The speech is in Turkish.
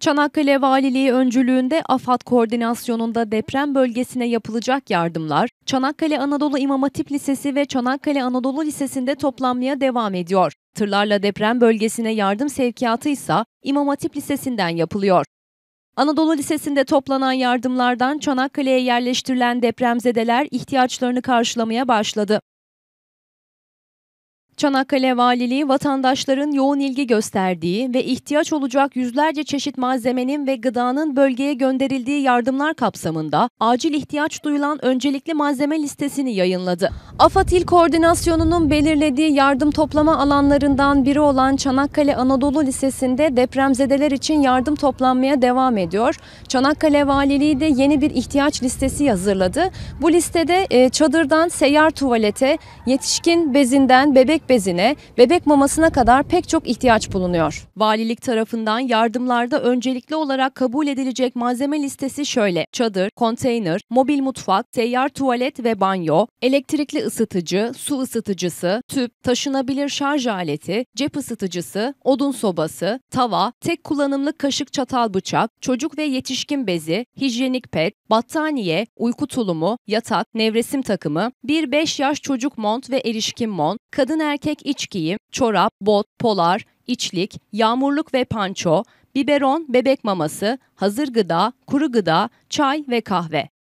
Çanakkale Valiliği öncülüğünde AFAD koordinasyonunda deprem bölgesine yapılacak yardımlar Çanakkale Anadolu İmam Hatip Lisesi ve Çanakkale Anadolu Lisesi'nde toplanmaya devam ediyor. Tırlarla deprem bölgesine yardım sevkiyatı ise İmam Hatip Lisesi'nden yapılıyor. Anadolu Lisesi'nde toplanan yardımlardan Çanakkale'ye yerleştirilen depremzedeler ihtiyaçlarını karşılamaya başladı. Çanakkale Valiliği vatandaşların yoğun ilgi gösterdiği ve ihtiyaç olacak yüzlerce çeşit malzemenin ve gıdanın bölgeye gönderildiği yardımlar kapsamında acil ihtiyaç duyulan öncelikli malzeme listesini yayınladı. AFAD İl Koordinasyonu'nun belirlediği yardım toplama alanlarından biri olan Çanakkale Anadolu Lisesi'nde depremzedeler için yardım toplanmaya devam ediyor. Çanakkale Valiliği de yeni bir ihtiyaç listesi hazırladı. Bu listede e, çadırdan seyyar tuvalete, yetişkin bezinden bebek bezine, bebek mamasına kadar pek çok ihtiyaç bulunuyor. Valilik tarafından yardımlarda öncelikli olarak kabul edilecek malzeme listesi şöyle. Çadır, konteyner, mobil mutfak, seyyar tuvalet ve banyo, elektrikli ısıtıcı, su ısıtıcısı, tüp, taşınabilir şarj aleti, cep ısıtıcısı, odun sobası, tava, tek kullanımlık kaşık çatal bıçak, çocuk ve yetişkin bezi, hijyenik pet, battaniye, uyku tulumu, yatak, nevresim takımı, 1-5 yaş çocuk mont ve erişkin mont, kadın erkek erkek iç giyim, çorap, bot, polar, içlik, yağmurluk ve panço, biberon, bebek maması, hazır gıda, kuru gıda, çay ve kahve.